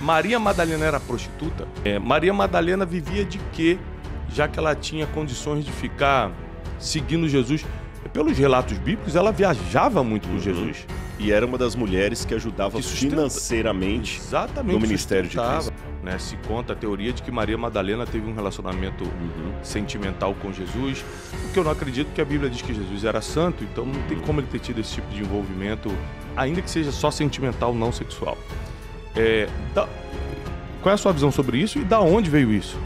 Maria Madalena era prostituta? É, Maria Madalena vivia de quê, já que ela tinha condições de ficar seguindo Jesus? Pelos relatos bíblicos, ela viajava muito com uhum. Jesus. E era uma das mulheres que ajudava que financeiramente Exatamente, no ministério de Cristo. Né? Se conta a teoria de que Maria Madalena teve um relacionamento uhum. sentimental com Jesus, o que eu não acredito, que a Bíblia diz que Jesus era santo, então não tem uhum. como ele ter tido esse tipo de envolvimento, ainda que seja só sentimental, não sexual. É, da... Tá. Qual é a sua visão sobre isso e da onde veio isso?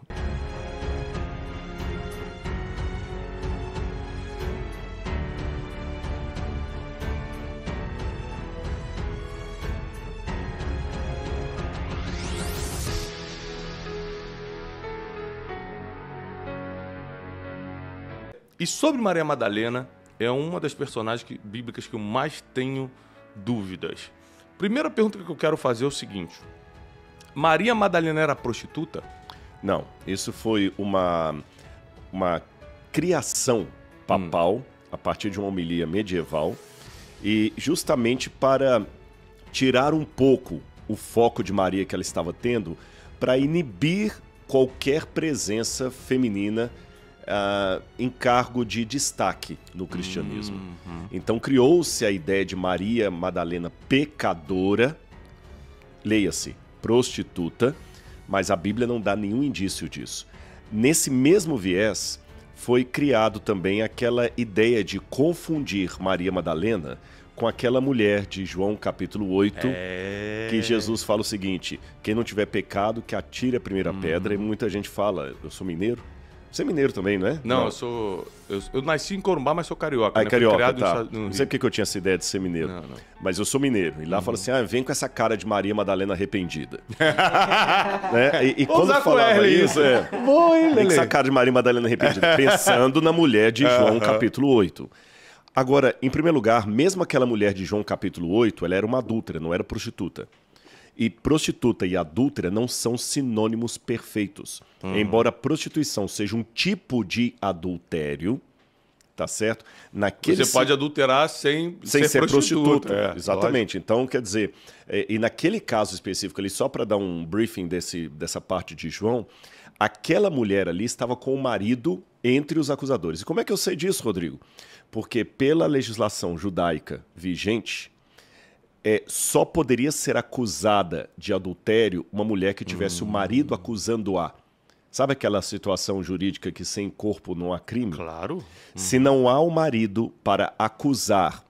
E sobre Maria Madalena, é uma das personagens que, bíblicas que eu mais tenho dúvidas. Primeira pergunta que eu quero fazer é o seguinte: Maria Madalena era prostituta? Não, isso foi uma, uma criação papal hum. a partir de uma homilia medieval e justamente para tirar um pouco o foco de Maria que ela estava tendo para inibir qualquer presença feminina uh, em cargo de destaque no cristianismo. Uhum. Então criou-se a ideia de Maria Madalena pecadora, leia-se, prostituta, mas a Bíblia não dá nenhum indício disso. Nesse mesmo viés, foi criado também aquela ideia de confundir Maria Madalena com aquela mulher de João capítulo 8, é... que Jesus fala o seguinte: quem não tiver pecado, que atire a primeira uhum. pedra. E muita gente fala: eu sou mineiro, você é mineiro também, não é? Não, não. eu sou. Eu, eu, nasci em Corumbá, mas sou carioca. Ah, né? carioca. Tá. No... Não sei porque eu tinha essa ideia de ser mineiro. Não, não. Mas eu sou mineiro. E lá uhum. fala assim: ah, vem com essa cara de Maria Madalena arrependida. né? E, e quando falava isso, é. Vou, vem com essa cara de Maria Madalena arrependida. pensando na mulher de João, uhum. capítulo 8. Agora, em primeiro lugar, mesmo aquela mulher de João, capítulo 8, ela era uma adúltera, não era prostituta. E prostituta e adúltera não são sinônimos perfeitos. Uhum. Embora prostituição seja um tipo de adultério, tá certo? Naquele Você pode adulterar sem, sem ser, ser prostituta. prostituta. É, é Exatamente. Lógico. Então, quer dizer, é, e naquele caso específico ali, só para dar um briefing desse, dessa parte de João, aquela mulher ali estava com o marido entre os acusadores. E como é que eu sei disso, Rodrigo? Porque pela legislação judaica vigente, é, só poderia ser acusada de adultério uma mulher que tivesse hum. o marido acusando-a. Sabe aquela situação jurídica que sem corpo não há crime? Claro. Hum. Se uhum. não há o marido para acusar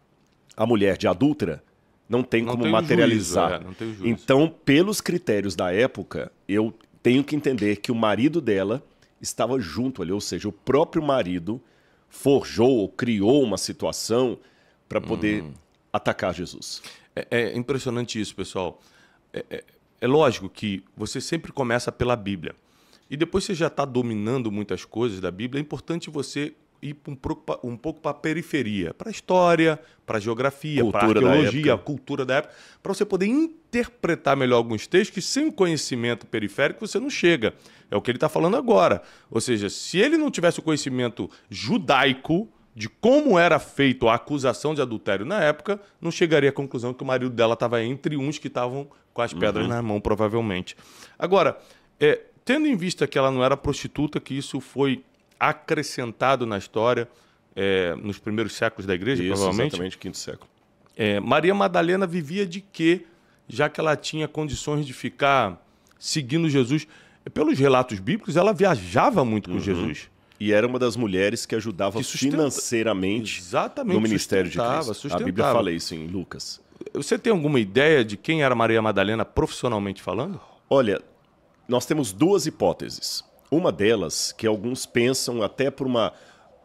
a mulher de adultra, não tem não como tem materializar. Juízo, é, tem então, pelos critérios da época, eu tenho que entender que o marido dela estava junto ali, ou seja, o próprio marido forjou ou criou uma situação para poder hum atacar Jesus. É, é impressionante isso, pessoal. É, é, é, lógico que você sempre começa pela Bíblia. E depois você já está dominando muitas coisas da Bíblia, é importante você ir um, um pouco para a periferia, para a história, para a geografia, para a arqueologia, a cultura da época, para você poder interpretar melhor alguns textos que sem o conhecimento periférico você não chega. É o que ele está falando agora. Ou seja, se ele não tivesse o conhecimento judaico, de como era feito a acusação de adultério na época, não chegaria à conclusão que o marido dela estava entre uns que estavam com as pedras uhum. na mão, provavelmente. Agora, é, tendo em vista que ela não era prostituta, que isso foi acrescentado na história é, nos primeiros séculos da igreja, isso, provavelmente. Exatamente, quinto século. É, Maria Madalena vivia de quê, já que ela tinha condições de ficar seguindo Jesus? Pelos relatos bíblicos, ela viajava muito com uhum. Jesus. E era uma das mulheres que ajudava que sustenta... financeiramente Exatamente, no Ministério de Cristo. A Bíblia fala isso em Lucas. Você tem alguma ideia de quem era Maria Madalena profissionalmente falando? Olha, nós temos duas hipóteses. Uma delas, que alguns pensam até por uma,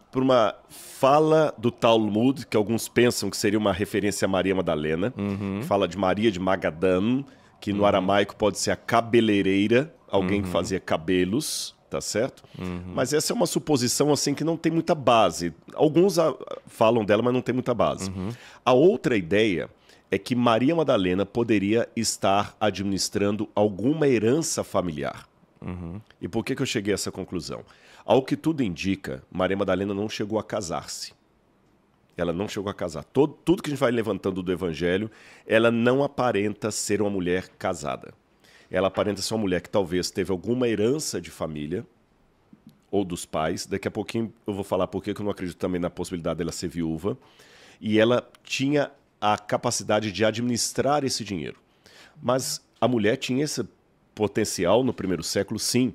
por uma fala do Talmud, que alguns pensam que seria uma referência a Maria Madalena, uhum. fala de Maria de Magadan, que no uhum. aramaico pode ser a cabeleireira, alguém uhum. que fazia cabelos tá certo? Uhum. Mas essa é uma suposição assim que não tem muita base. Alguns a, ah, falam dela, mas não tem muita base. Uhum. A outra ideia é que Maria Madalena poderia estar administrando alguma herança familiar. Uhum. E por que, que eu cheguei a essa conclusão? Ao que tudo indica, Maria Madalena não chegou a casar-se. Ela não chegou a casar. Todo, tudo que a gente vai levantando do Evangelho, ela não aparenta ser uma mulher casada. Ela aparenta ser uma mulher que talvez teve alguma herança de família ou dos pais. Daqui a pouquinho eu vou falar por que eu não acredito também na possibilidade dela ser viúva. E ela tinha a capacidade de administrar esse dinheiro. Mas a mulher tinha esse potencial no primeiro século, sim.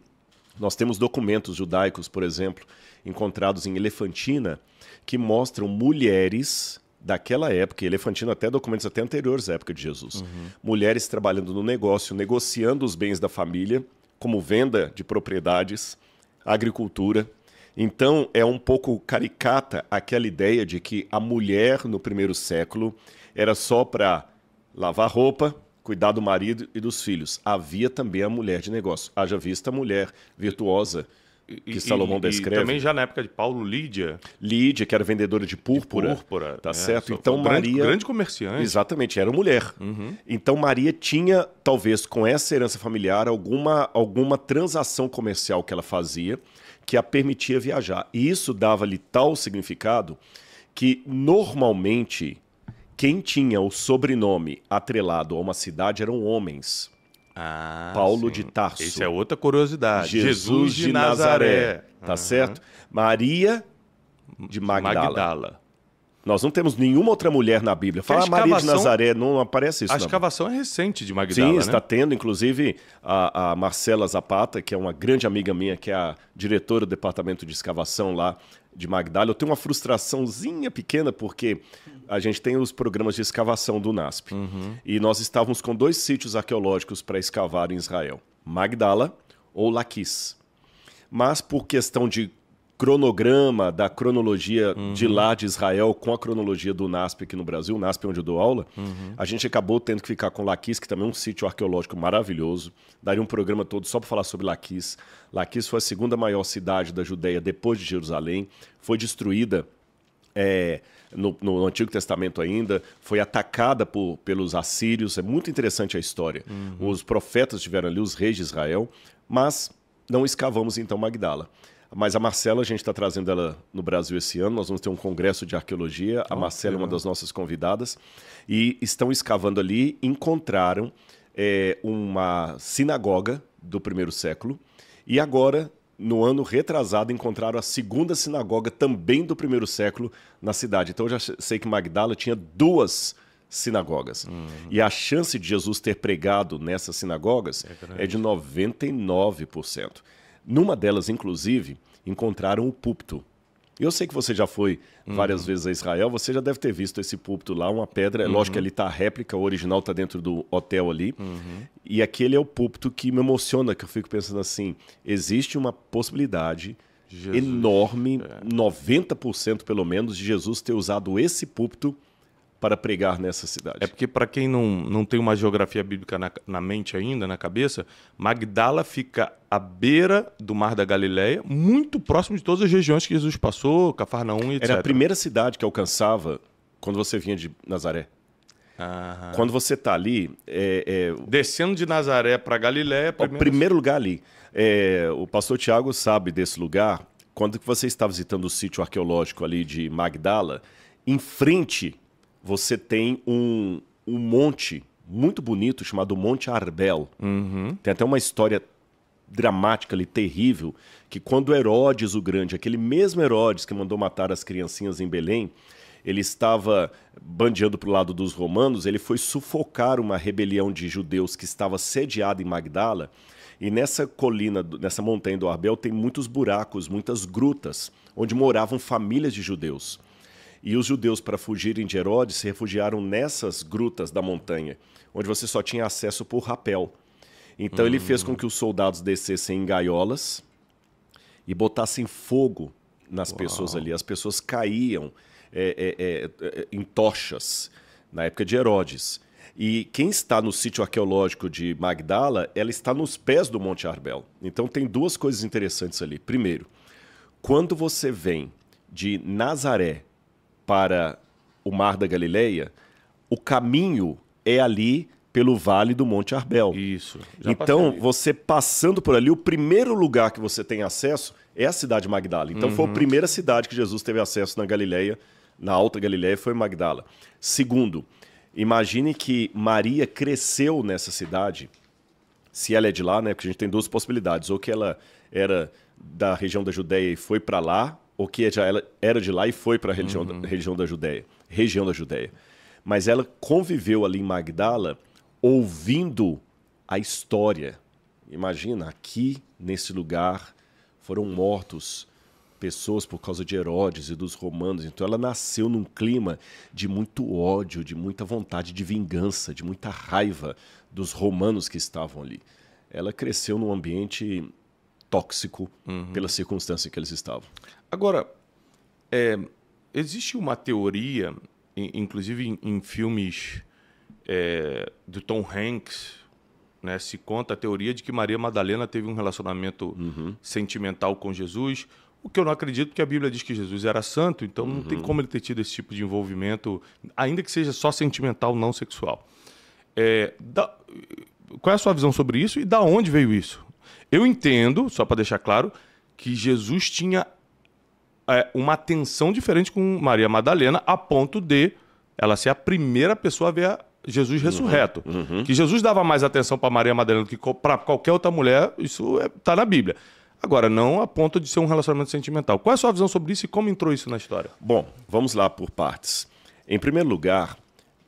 Nós temos documentos judaicos, por exemplo, encontrados em Elefantina, que mostram mulheres daquela época, elefantino até documentos até anteriores à época de Jesus. Uhum. Mulheres trabalhando no negócio, negociando os bens da família, como venda de propriedades, agricultura. Então é um pouco caricata aquela ideia de que a mulher no primeiro século era só para lavar roupa, cuidar do marido e dos filhos. Havia também a mulher de negócio. Haja vista a mulher virtuosa que Salomão e, descreve. E também já na época de Paulo, Lídia. Lídia, que era vendedora de púrpura. De púrpura. Tá é, certo? Então Maria. Grande, grande comerciante. Exatamente, era mulher. Uhum. Então Maria tinha, talvez com essa herança familiar, alguma, alguma transação comercial que ela fazia que a permitia viajar. E isso dava-lhe tal significado que normalmente quem tinha o sobrenome atrelado a uma cidade eram homens. Ah, Paulo sim. de Tarso. Isso é outra curiosidade. Jesus, Jesus de, de, Nazaré. Nazaré. Tá uhum. certo? Maria de Magdala. Magdala. Nós não temos nenhuma outra mulher na Bíblia. Fala Maria de Nazaré, não aparece isso. A não. escavação é recente de Magdala. Sim, né? está né? tendo. Inclusive, a, a, Marcela Zapata, que é uma grande amiga minha, que é a diretora do departamento de escavação lá de Magdala, eu tenho uma frustraçãozinha pequena, porque a gente tem os programas de escavação do NASP. Uhum. E nós estávamos com dois sítios arqueológicos para escavar em Israel: Magdala ou Laquis. Mas, por questão de cronograma da cronologia uhum. de lá de Israel com a cronologia do NASP aqui no Brasil, NASP é onde eu dou aula, uhum. a gente acabou tendo que ficar com Laquis, que também é um sítio arqueológico maravilhoso. Daria um programa todo só para falar sobre Laquis. Laquis foi a segunda maior cidade da Judéia depois de Jerusalém, foi destruída é, no, no, Antigo Testamento ainda, foi atacada por, pelos assírios. É muito interessante a história. Uhum. Os profetas tiveram ali, os reis de Israel, mas não escavamos então Magdala. Mas a Marcela, a gente está trazendo ela no Brasil esse ano. Nós vamos ter um congresso de arqueologia. Oh, a Marcela é uma das nossas convidadas. E estão escavando ali, encontraram é, uma sinagoga do primeiro século. E agora, no ano retrasado, encontraram a segunda sinagoga também do primeiro século na cidade. Então, eu já sei que Magdala tinha duas sinagogas. Uhum. E a chance de Jesus ter pregado nessas sinagogas é, é de 99%. Numa delas, inclusive, encontraram o púlpito. Eu sei que você já foi uhum. várias uhum. vezes a Israel, você já deve ter visto esse púlpito lá, uma pedra. É uhum. Lógico que ali está a réplica, o original está dentro do hotel ali. Uhum. E aquele é o púlpito que me emociona, que eu fico pensando assim: existe uma possibilidade Jesus. enorme, é. 90% pelo menos, de Jesus ter usado esse púlpito para pregar nessa cidade. É porque, para quem não, não tem uma geografia bíblica na, na mente ainda, na cabeça, Magdala fica à beira do Mar da Galileia, muito próximo de todas as regiões que Jesus passou, Cafarnaum, etc. Era a primeira cidade que alcançava quando você vinha de Nazaré. Aham. Quando você está ali. É, é... Descendo de Nazaré para Galiléia. Primeiro... O primeiro lugar ali. É, o pastor Tiago sabe desse lugar. Quando você está visitando o sítio arqueológico ali de Magdala, em frente você tem um, um monte muito bonito chamado Monte Arbel. Uhum. Tem até uma história dramática ali, terrível, que quando Herodes o Grande, aquele mesmo Herodes que mandou matar as criancinhas em Belém, ele estava bandeando para o lado dos romanos, ele foi sufocar uma rebelião de judeus que estava sediada em Magdala. E nessa colina, nessa montanha do Arbel, tem muitos buracos, muitas grutas, onde moravam famílias de judeus. E os judeus, para fugirem de Herodes, se refugiaram nessas grutas da montanha, onde você só tinha acesso por rapel. Então hum. ele fez com que os soldados descessem em gaiolas e botassem fogo nas Uau. pessoas ali. As pessoas caíam é, é, é, é, em tochas na época de Herodes. E quem está no sítio arqueológico de Magdala, ela está nos pés do Monte Arbel. Então tem duas coisas interessantes ali. Primeiro, quando você vem de Nazaré para o Mar da Galileia, o caminho é ali pelo Vale do Monte Arbel. Isso. Então, você passando por ali, o primeiro lugar que você tem acesso é a cidade de Magdala. Então, uhum. foi a uhum. primeira cidade que Jesus teve acesso na Galileia, na Alta Galileia, foi Magdala. Segundo, imagine que Maria cresceu nessa cidade, se ela é de lá, né? Porque a gente tem duas possibilidades, ou que ela era da região da Judéia e foi para lá, o que já é era de lá e foi para a religião, uhum. religião da Judéia, região da Judéia. Mas ela conviveu ali em Magdala ouvindo a história. Imagina, aqui nesse lugar foram mortos pessoas por causa de Herodes e dos romanos. Então ela nasceu num clima de muito ódio, de muita vontade de vingança, de muita raiva dos romanos que estavam ali. Ela cresceu num ambiente tóxico uhum. pela circunstância em que eles estavam. Agora, é, existe uma teoria, inclusive em, em filmes é, do Tom Hanks, né, se conta a teoria de que Maria Madalena teve um relacionamento uhum. sentimental com Jesus, o que eu não acredito, porque a Bíblia diz que Jesus era santo, então uhum. não tem uhum. como ele ter tido esse tipo de envolvimento, ainda que seja só sentimental, não sexual. É, da... Qual é a sua visão sobre isso e da onde veio isso? Eu entendo, só para deixar claro, que Jesus tinha é, uma atenção diferente com Maria Madalena, a ponto de ela ser a primeira pessoa a ver Jesus ressurreto. Uhum. Uhum. Que Jesus dava mais atenção para Maria Madalena do que para qualquer outra mulher, isso está é, tá na Bíblia. Agora, não a ponto de ser um relacionamento sentimental. Qual é a sua visão sobre isso e como entrou isso na história? Bom, vamos lá por partes. Em primeiro lugar,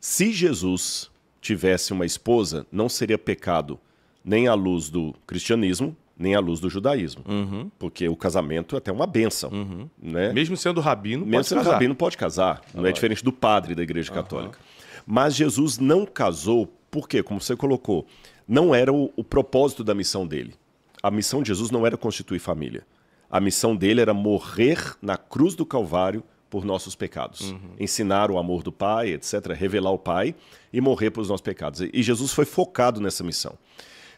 se Jesus tivesse uma esposa, não seria pecado nem à luz do cristianismo, nem à luz do judaísmo. Uhum. Porque o casamento é até uma benção. Uhum. Né? Mesmo sendo rabino, Mesmo pode sendo casar. rabino, pode casar. Tá não é diferente do padre da igreja católica. Uhum. Mas Jesus não casou porque, como você colocou, não era o, o propósito da missão dele. A missão de Jesus não era constituir família. A missão dele era morrer na cruz do Calvário por nossos pecados. Uhum. Ensinar o amor do Pai, etc., revelar o Pai e morrer pelos nossos pecados. E Jesus foi focado nessa missão.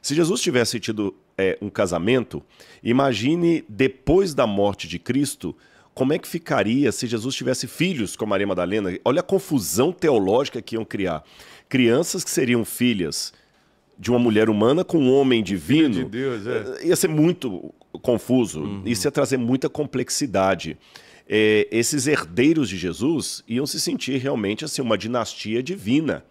Se Jesus tivesse tido é, um casamento, imagine depois da morte de Cristo como é que ficaria se Jesus tivesse filhos com Maria Madalena? Olha a confusão teológica que iam criar. Crianças que seriam filhas de uma mulher humana com um homem divino. de Deus, é. Eh, ia ser muito confuso. Uhum. Isso ia trazer muita complexidade. É, esses herdeiros de Jesus iam se sentir realmente assim uma dinastia divina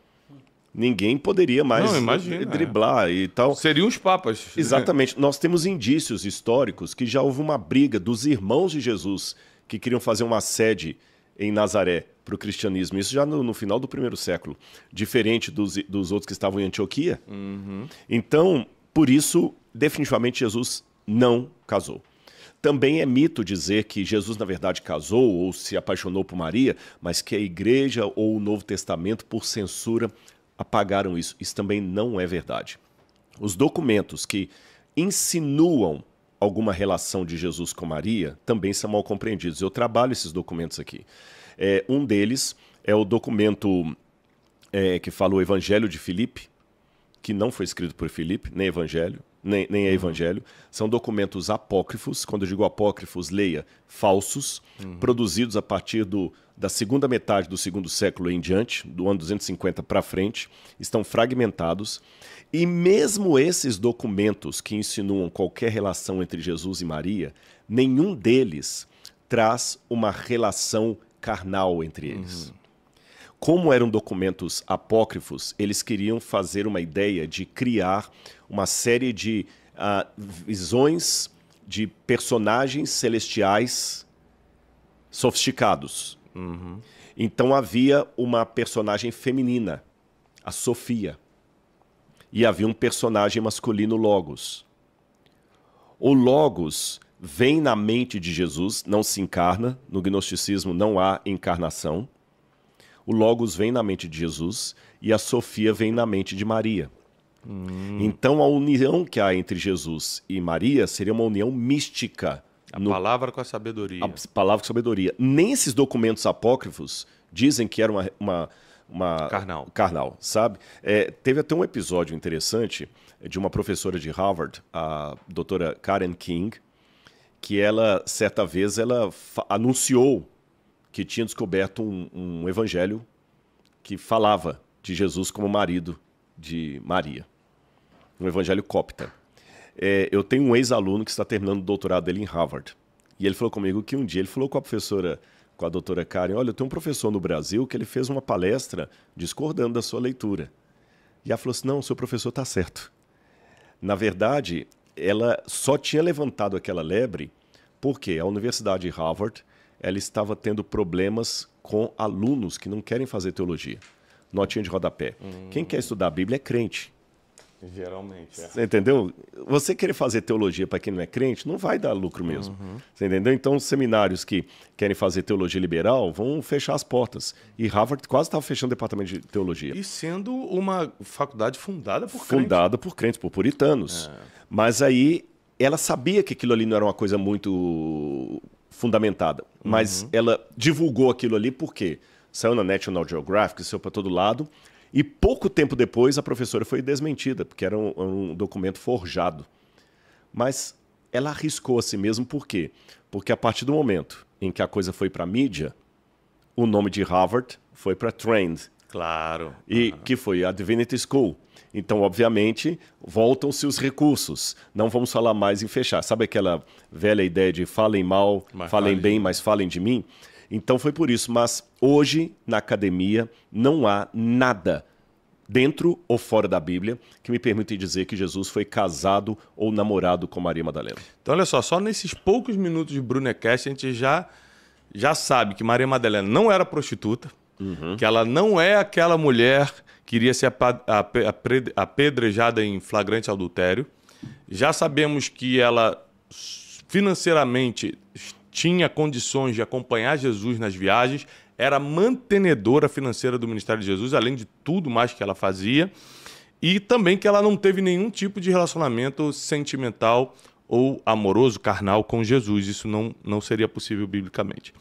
ninguém poderia mais Não, imagina, é. driblar é. e tal. Seriam os papas. Exatamente. Nós temos indícios históricos que já houve uma briga dos irmãos de Jesus que queriam fazer uma sede em Nazaré para o cristianismo. Isso já no, no, final do primeiro século, diferente dos, dos outros que estavam em Antioquia. Uhum. Então, por isso, definitivamente Jesus não casou. Também é mito dizer que Jesus, na verdade, casou ou se apaixonou por Maria, mas que a igreja ou o Novo Testamento, por censura, apagaram isso. Isso também não é verdade. Os documentos que insinuam alguma relação de Jesus com Maria também são mal compreendidos. Eu trabalho esses documentos aqui. É, um deles é o documento é, que fala o Evangelho de Filipe, que não foi escrito por Filipe, nem Evangelho, nem, nem é uhum. evangelho. São documentos apócrifos. Quando eu digo apócrifos, leia, falsos, uhum. produzidos a partir do, da segunda metade do segundo século em diante, do ano 250 para frente, estão fragmentados. E mesmo esses documentos que insinuam qualquer relação entre Jesus e Maria, nenhum deles traz uma relação carnal entre eles. Uhum como eram documentos apócrifos, eles queriam fazer uma ideia de criar uma série de uh, visões de personagens celestiais sofisticados. Uhum. Então havia uma personagem feminina, a Sofia, e havia um personagem masculino, Logos. O Logos vem na mente de Jesus, não se encarna, no gnosticismo não há encarnação o Logos vem na mente de Jesus e a Sofia vem na mente de Maria. Hum. Então a união que há entre Jesus e Maria seria uma união mística. A no... palavra com a sabedoria. A palavra com a sabedoria. Nem esses documentos apócrifos dizem que era uma. uma, uma... Carnal. Carnal, sabe? É, teve até um episódio interessante é, de uma professora de Harvard, a doutora Karen King, que ela, certa vez, ela anunciou que tinha descoberto um, um evangelho que falava de Jesus como marido de Maria. Um evangelho copta. É, eu tenho um ex-aluno que está terminando o doutorado dele em Harvard. E ele falou comigo que um dia ele falou com a professora, com a doutora Karen, olha, eu tenho um professor no Brasil que ele fez uma palestra discordando da sua leitura. E ela falou assim, não, seu professor está certo. Na verdade, ela só tinha levantado aquela lebre porque a Universidade de Harvard ela estava tendo problemas com alunos que não querem fazer teologia. Notinha de rodapé. Hum. Quem quer estudar a Bíblia é crente. Geralmente, é. Você entendeu? Você querer fazer teologia para quem não é crente não vai dar lucro mesmo. Uhum. Você entendeu? Então, os seminários que querem fazer teologia liberal vão fechar as portas. E Harvard quase estava fechando o departamento de teologia. E sendo uma faculdade fundada por crentes. Fundada por crentes, por puritanos. É. Mas aí ela sabia que aquilo ali não era uma coisa muito fundamentada. Mas uhum. ela divulgou aquilo ali porque saiu na National Geographic, saiu para todo lado. E pouco tempo depois a professora foi desmentida, porque era um, um documento forjado. Mas ela arriscou a si mesmo por quê? Porque a partir do momento em que a coisa foi para a mídia, o nome de Harvard foi para trend, Claro. E uhum. que foi a Divinity School. Então, obviamente, voltam-se os recursos. Não vamos falar mais em fechar. Sabe aquela velha ideia de falem mal, mas falem bem, mas falem de mim? Então foi por isso. Mas hoje, na academia, não há nada dentro ou fora da Bíblia, que me permita dizer que Jesus foi casado ou namorado com Maria Madalena. Então, olha só, só nesses poucos minutos de Brunecast, a gente já, já sabe que Maria Madalena não era prostituta, Uhum. Que ela não é aquela mulher que iria ser apedrejada em flagrante adultério. Já sabemos que ela financeiramente tinha condições de acompanhar Jesus nas viagens, era mantenedora financeira do Ministério de Jesus, além de tudo mais que ela fazia, e também que ela não teve nenhum tipo de relacionamento sentimental ou amoroso, carnal com Jesus. Isso não, não seria possível biblicamente.